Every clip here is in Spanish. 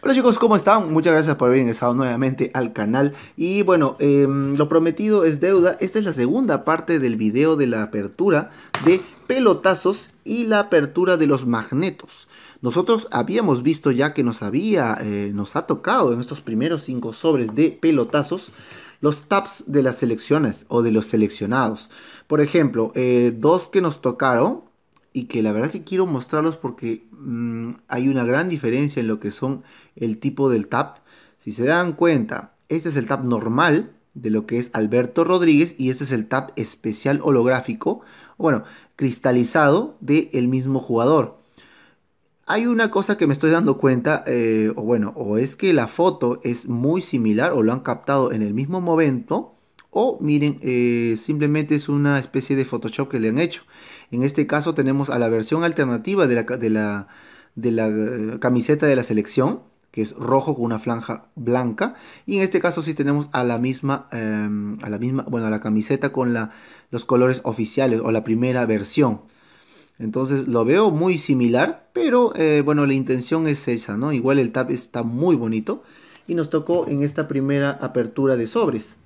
Hola chicos, ¿cómo están? Muchas gracias por haber ingresado nuevamente al canal. Y bueno, em, lo prometido es deuda. Esta es la segunda parte del video de la apertura de pelotazos y la apertura de los magnetos. Nosotros habíamos visto ya que nos había, eh, nos ha tocado en estos primeros cinco sobres de pelotazos los taps de las selecciones o de los seleccionados. Por ejemplo, eh, dos que nos tocaron y que la verdad que quiero mostrarlos porque mm, hay una gran diferencia en lo que son el tipo del tap. Si se dan cuenta, este es el tap normal de lo que es Alberto Rodríguez y este es el tap especial holográfico, bueno, cristalizado del el mismo jugador. Hay una cosa que me estoy dando cuenta, eh, o bueno, o es que la foto es muy similar o lo han captado en el mismo momento, o miren, eh, simplemente es una especie de Photoshop que le han hecho. En este caso tenemos a la versión alternativa de la, de la, de la eh, camiseta de la selección, que es rojo con una franja blanca. Y en este caso sí tenemos a la misma, em, a la misma, bueno, a la camiseta con la, los colores oficiales o la primera versión. Entonces lo veo muy similar, pero eh, bueno, la intención es esa, ¿no? Igual el tab está muy bonito y nos tocó en esta primera apertura de sobres.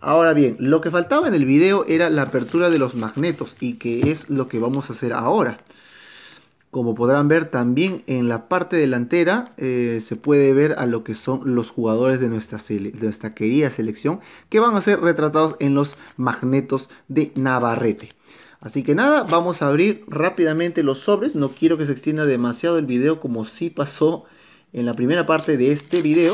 Ahora bien, lo que faltaba en el video era la apertura de los magnetos y que es lo que vamos a hacer ahora. Como podrán ver también en la parte delantera eh, se puede ver a lo que son los jugadores de nuestra, nuestra querida selección que van a ser retratados en los magnetos de Navarrete. Así que nada, vamos a abrir rápidamente los sobres. No quiero que se extienda demasiado el video como si pasó en la primera parte de este video.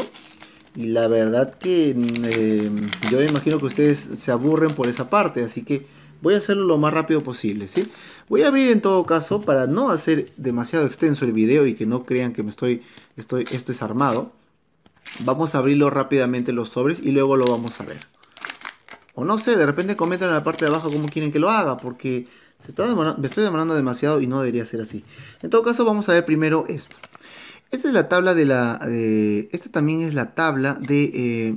Y la verdad que mm, em, yo me imagino que ustedes se aburren por esa parte, así que voy a hacerlo lo más rápido posible, ¿sí? Voy a abrir en todo caso para no hacer demasiado extenso el video y que no crean que me estoy, estoy, esto es armado. Vamos a abrirlo rápidamente los sobres y luego lo vamos a ver. O no sé, de repente comenten en la parte de abajo cómo quieren que lo haga, porque se está me estoy demorando demasiado y no debería ser así. En todo caso, vamos a ver primero esto. Esta es la tabla de la. Eh, esta también es la tabla de,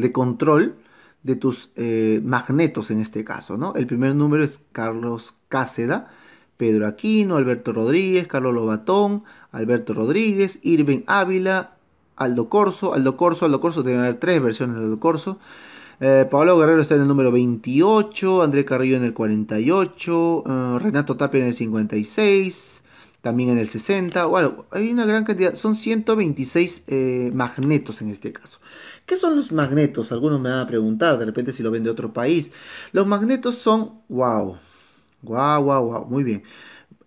eh, control de tus eh, magnetos en este caso, ¿no? El primer número es Carlos Cáceda, Pedro Aquino, Alberto Rodríguez, Carlos Lobatón, Alberto Rodríguez, Irving Ávila, Aldo Corso, Aldo Corso, Aldo Corso, debe haber tres versiones de Aldo Corso. Pablo Guerrero está en el número 28, André Carrillo en el 48, Renato Tapia en el 56, también en el 60 o Hay una gran cantidad, son 126 eh, magnetos en este caso. ¿Qué son los magnetos? Algunos me van a preguntar, de repente si lo ven de otro país. Los magnetos son, wow, wow, wow, wow, muy bien.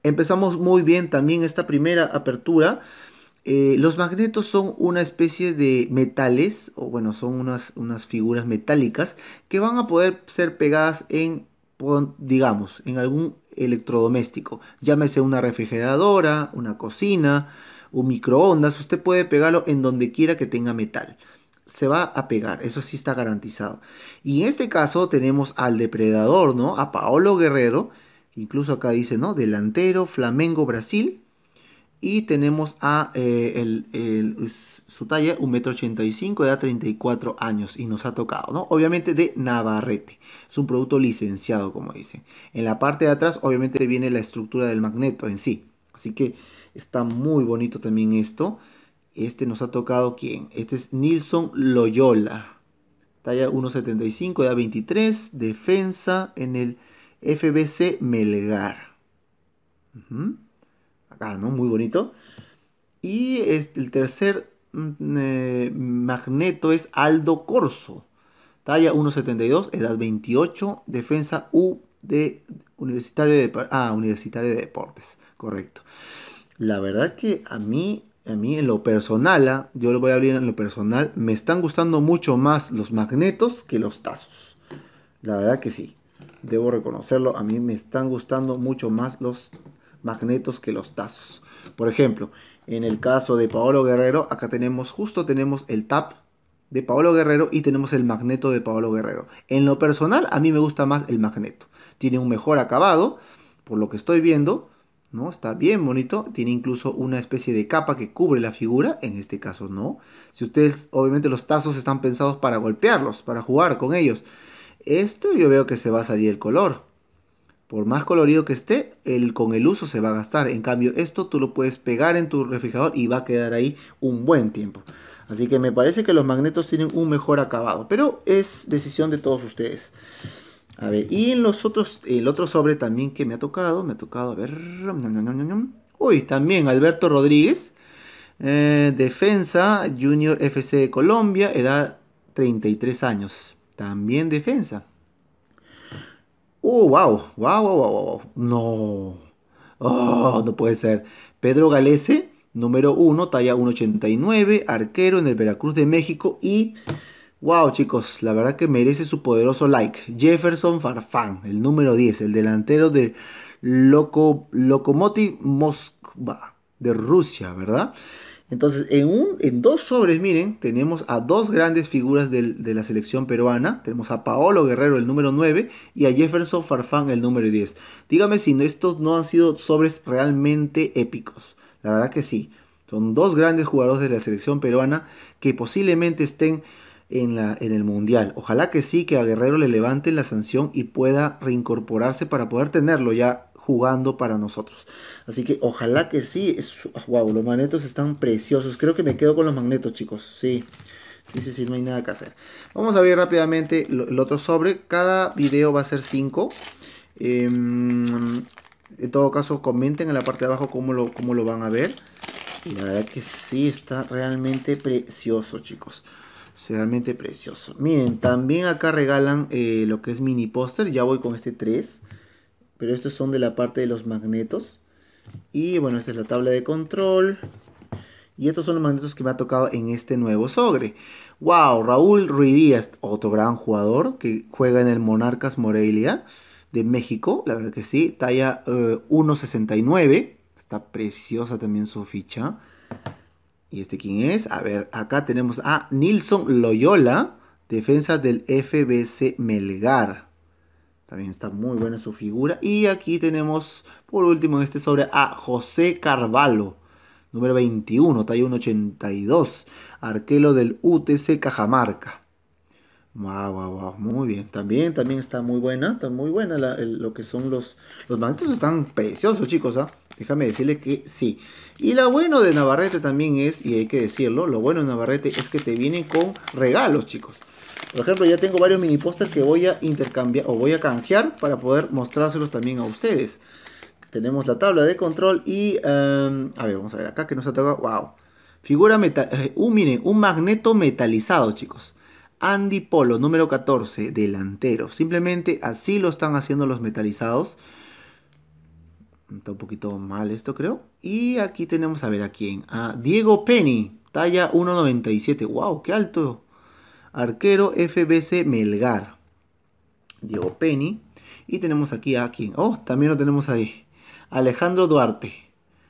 Empezamos muy bien también esta primera apertura. Eh, los magnetos son una especie de metales, o bueno, son unas, unas figuras metálicas que van a poder ser pegadas en, digamos, en algún electrodoméstico. Llámese una refrigeradora, una cocina, un microondas. Usted puede pegarlo en donde quiera que tenga metal. Se va a pegar, eso sí está garantizado. Y en este caso tenemos al depredador, ¿no? A Paolo Guerrero. Incluso acá dice, ¿no? Delantero, Flamengo, Brasil. Y tenemos a eh, el su talla, 1,85m, edad 34 años y nos ha tocado, ¿no? Obviamente de Navarrete, es un producto licenciado, como dice. En la parte de atrás, obviamente viene la estructura del magneto en sí, así que está muy bonito también esto. Este nos ha tocado, ¿quién? Este es Nilson Loyola, talla 1,75, edad 23, defensa en el FBC Melgar. Acá, ¿no? Muy bonito. Y este, el tercer Mm, eh, magneto es Aldo Corso. Talla 1.72, edad 28, defensa U de Universitario de, ah, Universitario de Deportes, correcto. La verdad que a mí, a mí en lo personal, ah, yo lo voy a abrir en lo personal, me están gustando mucho más los magnetos que los tazos. La verdad que sí, debo reconocerlo, a mí me están gustando mucho más los magnetos que los tazos. Por ejemplo, en el caso de Paolo Guerrero, acá tenemos justo tenemos el tap de Paolo Guerrero y tenemos el magneto de Paolo Guerrero. En lo personal, a mí me gusta más el magneto. Tiene un mejor acabado, por lo que estoy viendo, ¿no? Está bien bonito, tiene incluso una especie de capa que cubre la figura, en este caso no. Si ustedes, obviamente los tazos están pensados para golpearlos, para jugar con ellos. Esto yo veo que se va a salir el color por más colorido que esté, el, con el uso se va a gastar. En cambio, esto tú lo puedes pegar en tu refrigerador y va a quedar ahí un buen tiempo. Así que me parece que los magnetos tienen un mejor acabado, pero es decisión de todos ustedes. A ver, y en los otros, el otro sobre también que me ha tocado, me ha tocado, a ver... Uy, también Alberto Rodríguez, eh, defensa, Junior FC de Colombia, edad 33 años. También defensa. ¡Oh, wow! ¡Wow, wow, wow! no ¡Oh, no puede ser! Pedro Galese, número 1, talla 1,89, arquero en el Veracruz de México y... Wow, chicos, la verdad que merece su poderoso like. Jefferson Farfán, el número 10, el delantero de Loco, Lokomotiv Moskva, de Rusia, ¿verdad? Entonces, en, un, en dos sobres, miren, tenemos a dos grandes figuras de la selección peruana. Tenemos a Paolo Guerrero, el número 9, y a Jefferson Farfán, el número 10. Dígame si estos no han sido sobres realmente épicos. La verdad que sí. Son dos grandes jugadores de la selección peruana que posiblemente estén en, la, en el Mundial. Ojalá que sí, que a Guerrero le levanten la sanción y pueda reincorporarse para poder tenerlo ya jugando para nosotros. Así que ojalá que sí. Es, wow, los magnetos están preciosos. Creo que me quedo con los magnetos, chicos. Sí. Dice si no hay nada que hacer. Vamos a abrir rápidamente el otro sobre. Cada video va a ser 5. Em, en todo caso, comenten en la parte de abajo cómo lo, cómo lo van a ver. Y la verdad que sí, está realmente precioso, chicos. realmente precioso. Miren, también acá regalan eh, lo que es mini póster. Ya voy con este 3 pero estos son de la parte de los magnetos. Y bueno, esta es la tabla de control. Y estos son los magnetos que me ha tocado en este nuevo sobre. ¡Wow! Raúl Díaz, otro gran jugador que juega en el Monarcas Morelia de México. La verdad que sí. Talla 1.69. Eh, Está preciosa también su ficha. ¿Y este quién es? A ver, acá tenemos a Nilson Loyola, defensa del FBC Melgar. También está muy buena su figura. Y aquí tenemos, por último, este sobre a José Carvalho. Número 21, talla 182. Arquero del UTC Cajamarca. Wow, wow, wow. Muy bien. También, también está muy buena. Está muy buena lo que son los... Los están preciosos, chicos, ¿ah? Déjame decirle que sí. Y lo bueno de Navarrete también es, y hay que decirlo, lo bueno de Navarrete es que te viene con regalos, chicos. Por ejemplo, ya tengo varios mini pósters que voy a intercambiar o voy a canjear para poder mostrárselos también a ustedes. Tenemos la tabla de control y... Em, a ver, vamos a ver acá que nos ha tocado... ¡Wow! Figura metal... Eh, uh, miren, un magneto metalizado, chicos. Andy Polo, número 14, delantero. Simplemente así lo están haciendo los metalizados. Está un poquito mal esto, creo. Y aquí tenemos, a ver, a quién. A Diego Penny, talla 1.97. ¡Wow! ¡Qué alto! Arquero FBC Melgar. Diego Penny. Y tenemos aquí a quien. Oh, también lo tenemos ahí. Alejandro Duarte.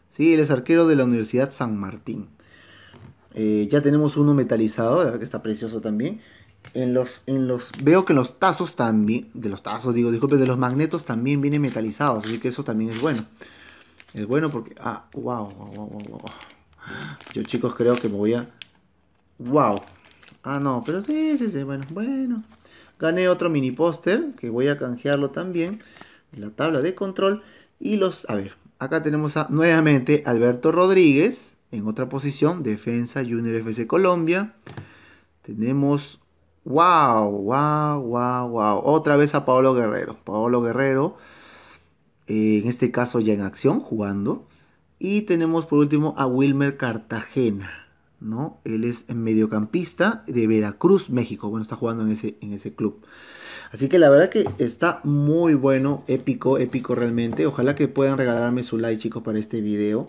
Sí, él es arquero de la Universidad San Martín. Eh, ya tenemos uno metalizado, que está precioso también. En los, en los, veo que los tazos también, de los tazos digo, disculpe, de los magnetos también viene metalizados, así que eso también es bueno. Es bueno porque, ah, wow, wow, wow, wow. Yo chicos creo que me voy a, wow, Ah, no, pero sí, sí, sí, bueno, bueno. Gané otro mini póster, que voy a canjearlo también. La tabla de control. Y los, a ver, acá tenemos a, nuevamente Alberto Rodríguez, en otra posición, defensa Junior FC Colombia. Tenemos, wow, wow, wow, wow. Otra vez a Paolo Guerrero. Paolo Guerrero, eh, en este caso ya en acción, jugando. Y tenemos por último a Wilmer Cartagena. ¿no? Él es mediocampista de Veracruz, México. Bueno, está jugando en ese, en ese club. Así que la verdad que está muy bueno, épico, épico realmente. Ojalá que puedan regalarme su like, chicos, para este video.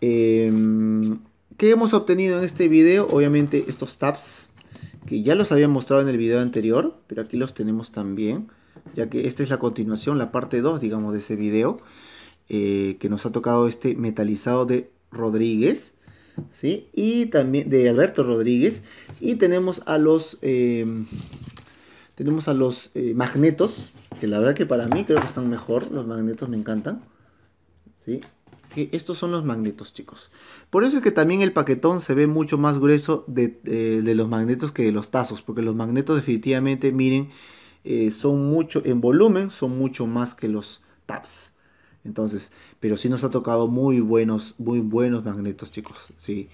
Em, ¿Qué hemos obtenido en este video? Obviamente estos tabs que ya los había mostrado en el video anterior, pero aquí los tenemos también, ya que esta es la continuación, la parte 2, digamos, de ese video, eh, que nos ha tocado este metalizado de Rodríguez. ¿sí? Y también de Alberto Rodríguez. Y tenemos a los, eh, tenemos a los eh, magnetos, que la verdad que para mí creo que están mejor, los magnetos me encantan, ¿sí? Que estos son los magnetos, chicos. Por eso es que también el paquetón se ve mucho más grueso de, eh, de los magnetos que de los tazos, porque los magnetos definitivamente, miren, son mucho en volumen, son mucho más que los tabs. Entonces, pero sí nos ha tocado muy buenos, muy buenos magnetos, chicos. Sí.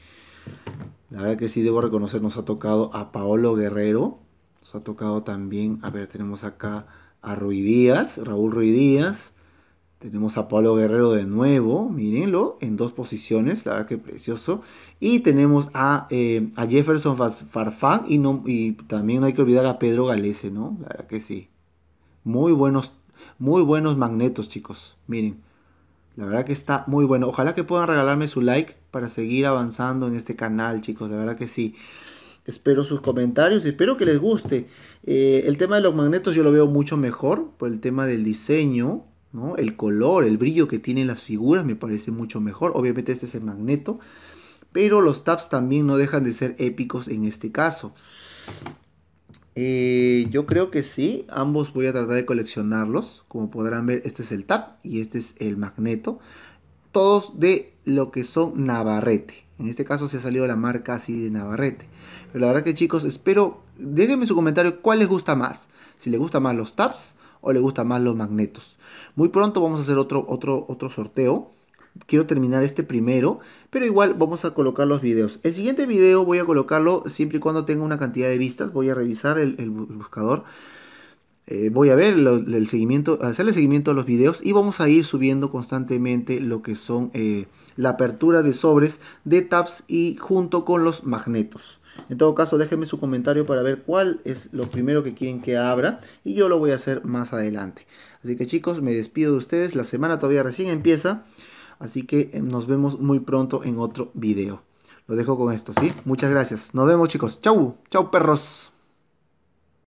La verdad que sí debo reconocer, nos ha tocado a Paolo Guerrero. Nos ha tocado también, a ver, tenemos acá a Díaz, Raúl Díaz. Tenemos a Paolo Guerrero de nuevo, mírenlo, en dos posiciones, la verdad que precioso. Y tenemos a, eh, Jefferson Farfán y, no, y también no hay que olvidar a Pedro Galese, ¿no? La verdad que sí. Muy buenos muy buenos magnetos, chicos. Miren, la verdad que está muy bueno. Ojalá que puedan regalarme su like para seguir avanzando en este canal, chicos. La verdad que sí. Espero sus comentarios espero que les guste. Eh, el tema de los magnetos yo lo veo mucho mejor por el tema del diseño, ¿no? El color, el brillo que tienen las figuras me parece mucho mejor. Obviamente este es el magneto. Pero los tabs también no dejan de ser épicos en este caso. Eh, yo creo que sí, ambos voy a tratar de coleccionarlos. Como podrán ver, este es el Tap y este es el Magneto. Todos de lo que son Navarrete. En este caso se ha salido la marca así de Navarrete. Pero la verdad que chicos, espero, déjenme su comentario cuál les gusta más. Si les gusta más los Taps o les gusta más los Magnetos. Muy pronto vamos a hacer otro, otro, otro sorteo quiero terminar este primero, pero igual vamos a colocar los videos. El siguiente video voy a colocarlo siempre y cuando tenga una cantidad de vistas, voy a revisar el, buscador. Eh, voy a ver el seguimiento, hacerle seguimiento a los videos y vamos a ir subiendo constantemente lo que son eh, la apertura de sobres, de tabs y junto con los magnetos. En todo caso, déjenme su comentario para ver cuál es lo primero que quieren que abra y yo lo voy a hacer más adelante. Así que chicos, me despido de ustedes. La semana todavía recién empieza. Así que em, nos vemos muy pronto en otro video. Lo dejo con esto, ¿sí? Muchas gracias. Nos vemos chicos. Chau. Chau perros.